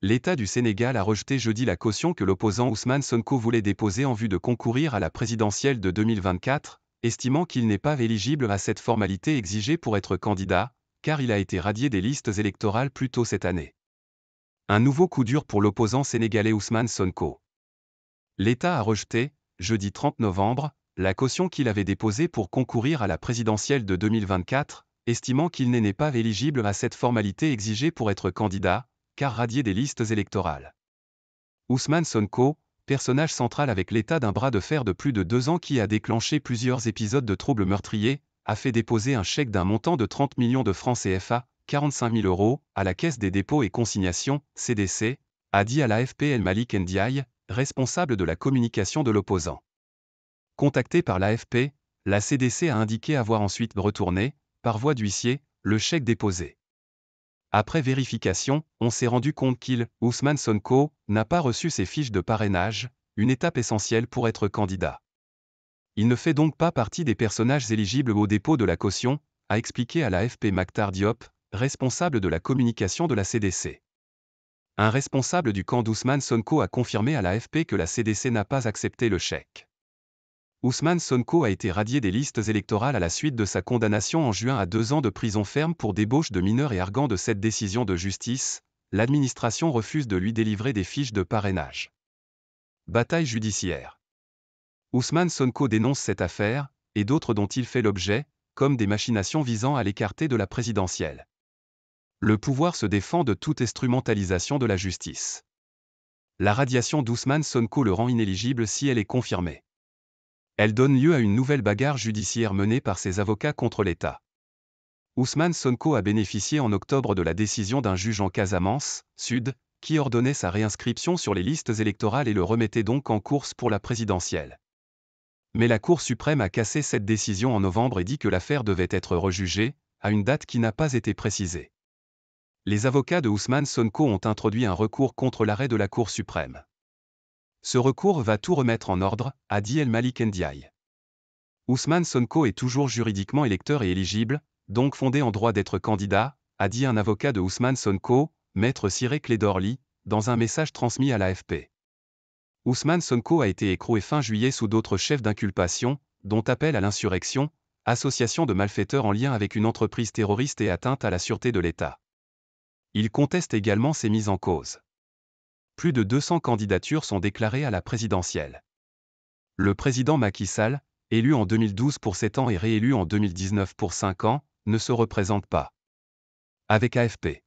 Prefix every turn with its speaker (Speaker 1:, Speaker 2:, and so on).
Speaker 1: l'État du Sénégal a rejeté jeudi la caution que l'opposant Ousmane Sonko voulait déposer en vue de concourir à la présidentielle de 2024, estimant qu'il n'est pas éligible à cette formalité exigée pour être candidat, car il a été radié des listes électorales plus tôt cette année. Un nouveau coup dur pour l'opposant sénégalais Ousmane Sonko. L'État a rejeté, jeudi 30 novembre, la caution qu'il avait déposée pour concourir à la présidentielle de 2024, estimant qu'il n'est pas éligible à cette formalité exigée pour être candidat, car radié des listes électorales. Ousmane Sonko, personnage central avec l'état d'un bras de fer de plus de deux ans qui a déclenché plusieurs épisodes de troubles meurtriers, a fait déposer un chèque d'un montant de 30 millions de francs CFA, 45 000 euros, à la Caisse des dépôts et consignations, CDC, a dit à l'AFP El Malik Ndiaye, responsable de la communication de l'opposant. Contacté par l'AFP, la CDC a indiqué avoir ensuite retourné, par voie d'huissier, le chèque déposé. Après vérification, on s'est rendu compte qu'il, Ousmane Sonko, n'a pas reçu ses fiches de parrainage, une étape essentielle pour être candidat. Il ne fait donc pas partie des personnages éligibles au dépôt de la caution, a expliqué à la FP Diop, responsable de la communication de la CDC. Un responsable du camp d'Ousmane Sonko a confirmé à la FP que la CDC n'a pas accepté le chèque. Ousmane Sonko a été radié des listes électorales à la suite de sa condamnation en juin à deux ans de prison ferme pour débauche de mineurs et argant de cette décision de justice, l'administration refuse de lui délivrer des fiches de parrainage. Bataille judiciaire. Ousmane Sonko dénonce cette affaire, et d'autres dont il fait l'objet, comme des machinations visant à l'écarter de la présidentielle. Le pouvoir se défend de toute instrumentalisation de la justice. La radiation d'Ousmane Sonko le rend inéligible si elle est confirmée elle donne lieu à une nouvelle bagarre judiciaire menée par ses avocats contre l'État. Ousmane Sonko a bénéficié en octobre de la décision d'un juge en Casamance, Sud, qui ordonnait sa réinscription sur les listes électorales et le remettait donc en course pour la présidentielle. Mais la Cour suprême a cassé cette décision en novembre et dit que l'affaire devait être rejugée, à une date qui n'a pas été précisée. Les avocats de Ousmane Sonko ont introduit un recours contre l'arrêt de la Cour suprême. Ce recours va tout remettre en ordre, a dit El Malik Ndiaye. Ousmane Sonko est toujours juridiquement électeur et éligible, donc fondé en droit d'être candidat, a dit un avocat de Ousmane Sonko, maître Cyré Clédorli, dans un message transmis à l'AFP. Ousmane Sonko a été écroué fin juillet sous d'autres chefs d'inculpation, dont appel à l'insurrection, association de malfaiteurs en lien avec une entreprise terroriste et atteinte à la sûreté de l'État. Il conteste également ses mises en cause plus de 200 candidatures sont déclarées à la présidentielle. Le président Macky Sall, élu en 2012 pour 7 ans et réélu en 2019 pour 5 ans, ne se représente pas. Avec AFP.